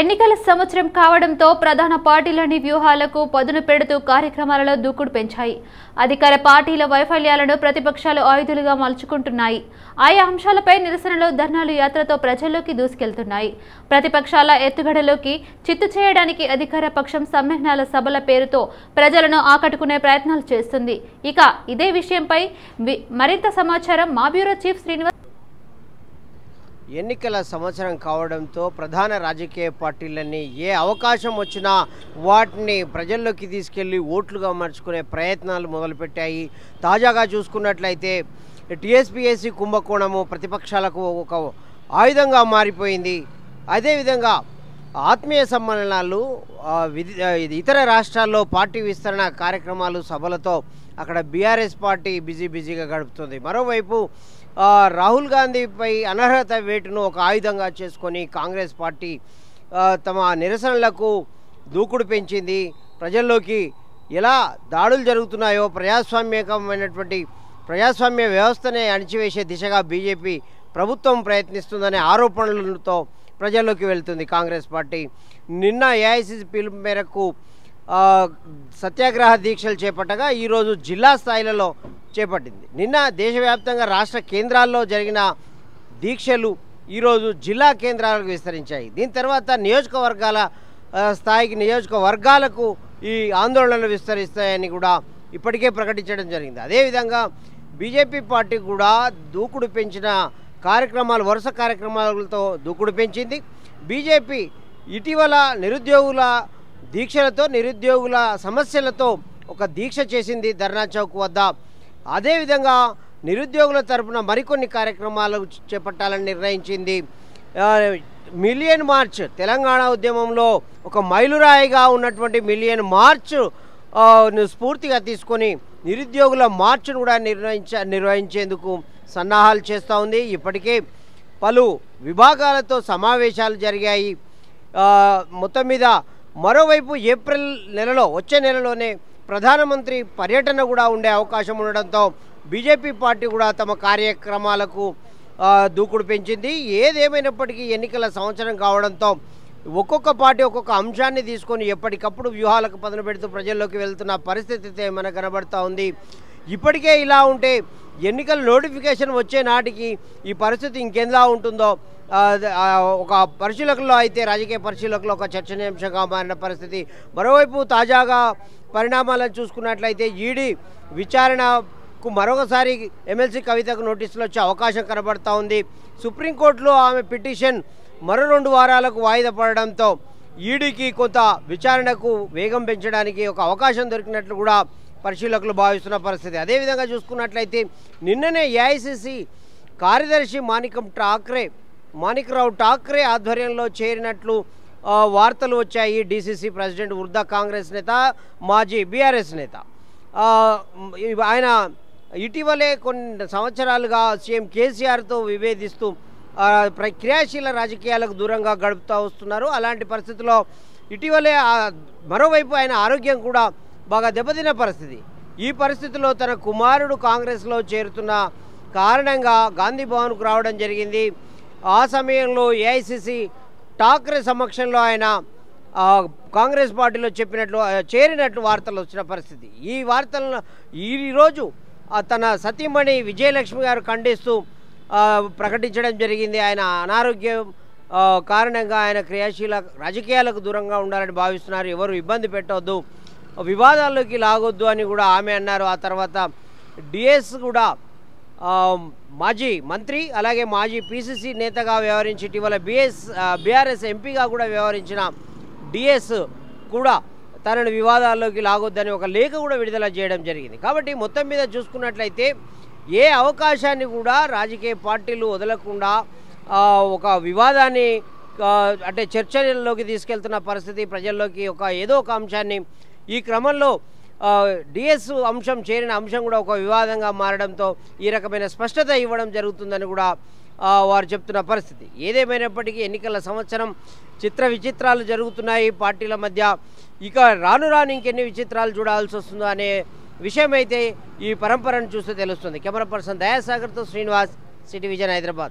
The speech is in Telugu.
ఎన్నికల సంవత్సరం కావడంతో ప్రధాన పార్టీలని వ్యూహాలకు పదును పెడుతూ కార్యక్రమాలలో దూకుడు పెంచాయి అధికార పార్టీల వైఫల్యాలను ప్రతిపక్షాలు ఆయుధులుగా మలుచుకుంటున్నాయి ఆయా అంశాలపై నిరసనలు ధర్నాలు యాత్రతో ప్రజల్లోకి దూసుకెళ్తున్నాయి ప్రతిపక్షాల ఎత్తుగడలోకి చిత్తు చేయడానికి అధికార పక్షం సమ్మేళనాల సభల పేరుతో ప్రజలను ఆకట్టుకునే ప్రయత్నాలు చేస్తుంది ఇక ఇదే విషయంపై మరింత సమాచారం మా బ్యూరో చీఫ్ శ్రీనివాస్ ఎన్నికల సంవత్సరం కావడంతో ప్రధాన రాజకీయ పార్టీలన్నీ ఏ అవకాశం వచ్చినా వాటిని ప్రజల్లోకి తీసుకెళ్లి ఓట్లుగా మార్చుకునే ప్రయత్నాలు మొదలుపెట్టాయి తాజాగా చూసుకున్నట్లయితే టీఎస్పీఎస్సీ కుంభకోణము ప్రతిపక్షాలకు ఒక ఆయుధంగా మారిపోయింది అదేవిధంగా ఆత్మీయ సమ్మేళనాలు ఇతర రాష్ట్రాల్లో పార్టీ విస్తరణ కార్యక్రమాలు సభలతో అక్కడ బీఆర్ఎస్ పార్టీ బిజీ బిజీగా గడుపుతుంది మరోవైపు రాహుల్ గాంధీపై అనర్హత వేటును ఒక ఆయుధంగా చేసుకొని కాంగ్రెస్ పార్టీ తమ నిరసనలకు దూకుడు పెంచింది ప్రజల్లోకి ఎలా దాడులు జరుగుతున్నాయో ప్రజాస్వామ్యకమైనటువంటి ప్రజాస్వామ్య వ్యవస్థనే అణిచివేసే దిశగా బీజేపీ ప్రభుత్వం ప్రయత్నిస్తుందనే ఆరోపణలతో ప్రజల్లోకి వెళ్తుంది కాంగ్రెస్ పార్టీ నిన్న ఏఐసిసి పిలుపు మేరకు సత్యాగ్రహ దీక్షలు చేపట్టగా ఈరోజు జిల్లా స్థాయిలలో చేపట్టింది నిన్న దేశవ్యాప్తంగా రాష్ట్ర కేంద్రాల్లో జరిగిన దీక్షలు ఈరోజు జిల్లా కేంద్రాలకు విస్తరించాయి దీని తర్వాత నియోజకవర్గాల స్థాయికి నియోజకవర్గాలకు ఈ ఆందోళనలు విస్తరిస్తాయని కూడా ఇప్పటికే ప్రకటించడం జరిగింది అదేవిధంగా బీజేపీ పార్టీ కూడా దూకుడు పెంచిన కార్యక్రమాలు వరుస కార్యక్రమాలతో దూకుడు పెంచింది బీజేపీ ఇటీవల నిరుద్యోగుల దీక్షలతో నిరుద్యోగుల సమస్యలతో ఒక దీక్ష చేసింది ధర్నా చౌక్ వద్ద అదేవిధంగా నిరుద్యోగుల తరపున మరికొన్ని కార్యక్రమాలు చేపట్టాలని నిర్ణయించింది మిలియన్ మార్చ్ తెలంగాణ ఉద్యమంలో ఒక మైలురాయిగా ఉన్నటువంటి మిలియన్ మార్చ్ స్ఫూర్తిగా తీసుకొని నిరుద్యోగుల మార్చ్ను కూడా నిర్ణయించ నిర్వహించేందుకు సన్నాహాలు చేస్తూ ఉంది ఇప్పటికే పలు విభాగాలతో సమావేశాలు జరిగాయి మొత్తం మీద మరోవైపు ఏప్రిల్ నెలలో వచ్చే నెలలోనే ప్రధానమంత్రి పర్యటన కూడా ఉండే అవకాశం ఉండడంతో బీజేపీ పార్టీ కూడా తమ కార్యక్రమాలకు దూకుడు పెంచింది ఏదేమైనప్పటికీ ఎన్నికల సంవత్సరం కావడంతో ఒక్కొక్క పార్టీ ఒక్కొక్క అంశాన్ని తీసుకొని ఎప్పటికప్పుడు వ్యూహాలకు పదన పెడుతూ ప్రజల్లోకి వెళ్తున్న పరిస్థితి అయితే మనకు కనబడుతూ ఉంది ఇప్పటికే ఇలా ఉంటే ఎన్నికల నోటిఫికేషన్ వచ్చే నాటికి ఈ పరిస్థితి ఇంకెందులా ఉంటుందో ఒక పరిశీలకుల్లో అయితే రాజకీయ పరిశీలకులు ఒక చర్చనీయాంశంగా మారిన పరిస్థితి మరోవైపు తాజాగా పరిణామాలను చూసుకున్నట్లయితే ఈడీ విచారణ కు మరొకసారి ఎమ్మెల్సీ కవితకు నోటీసులు వచ్చే అవకాశం కనబడతా ఉంది సుప్రీంకోర్టులో ఆమె పిటిషన్ మరో రెండు వారాలకు వాయిదా పడడంతో ఈడీకి కొంత విచారణకు వేగం పెంచడానికి ఒక అవకాశం దొరికినట్లు కూడా పరిశీలకులు భావిస్తున్న పరిస్థితి అదేవిధంగా చూసుకున్నట్లయితే నిన్ననే ఏఐసిసి కార్యదర్శి మాణికం ఠాక్రే మాణికరావు ఠాక్రే ఆధ్వర్యంలో చేరినట్లు వార్తలు వచ్చాయి డీసీసీ ప్రెసిడెంట్ వృద్ధ కాంగ్రెస్ నేత మాజీ బీఆర్ఎస్ నేత ఆయన ఇటీవలే కొన్ని సంవత్సరాలుగా సీఎం కేసీఆర్తో విభేదిస్తూ క్రియాశీల రాజకీయాలకు దూరంగా గడుపుతూ వస్తున్నారు అలాంటి పరిస్థితుల్లో ఇటీవలే మరోవైపు ఆయన ఆరోగ్యం కూడా బాగా దెబ్బతిన్న పరిస్థితి ఈ పరిస్థితిలో తన కుమారుడు కాంగ్రెస్లో చేరుతున్న కారణంగా గాంధీ భవన్కు రావడం జరిగింది ఆ సమయంలో ఏఐసిసి ఠాక్రే సమక్షంలో ఆయన కాంగ్రెస్ పార్టీలో చెప్పినట్లు చేరినట్లు వార్తలు వచ్చిన పరిస్థితి ఈ వార్తలను ఈరోజు తన సతీమణి విజయలక్ష్మి గారు ఖండిస్తూ ప్రకటించడం జరిగింది ఆయన అనారోగ్యం కారణంగా ఆయన క్రియాశీల రాజకీయాలకు దూరంగా ఉండాలని భావిస్తున్నారు ఎవరు ఇబ్బంది పెట్టవద్దు వివాదాల్లోకి లాగొద్దు అని కూడా ఆమె అన్నారు ఆ తర్వాత డిఎస్ కూడా మాజీ మంత్రి అలాగే మాజీ పీసీసీ నేతగా వ్యవహరించి ఇటీవల బిఎస్ బీఆర్ఎస్ ఎంపీగా కూడా వ్యవహరించిన డిఎస్ కూడా తనను వివాదాల్లోకి లాగొద్దని ఒక లేఖ కూడా విడుదల చేయడం జరిగింది కాబట్టి మొత్తం మీద చూసుకున్నట్లయితే ఏ అవకాశాన్ని కూడా రాజకీయ పార్టీలు వదలకుండా ఒక వివాదాన్ని అంటే చర్చలోకి తీసుకెళ్తున్న పరిస్థితి ప్రజల్లోకి ఒక ఏదో ఒక అంశాన్ని ఈ క్రమంలో డిఎస్ అంశం చేరిన అంశం కూడా ఒక వివాదంగా మారడంతో ఈ రకమైన స్పష్టత ఇవ్వడం జరుగుతుందని కూడా వారు చెప్తున్న పరిస్థితి ఏదేమైనప్పటికీ ఎన్నికల సంవత్సరం చిత్ర విచిత్రాలు జరుగుతున్నాయి పార్టీల మధ్య ఇక రాను రాను ఇంకెన్ని విచిత్రాలు చూడాల్సి వస్తుందో అనే విషయమైతే ఈ పరంపరను చూస్తే తెలుస్తుంది కెమెరా పర్సన్ దయాసాగర్తో శ్రీనివాస్ సిటీ విజన్ హైదరాబాద్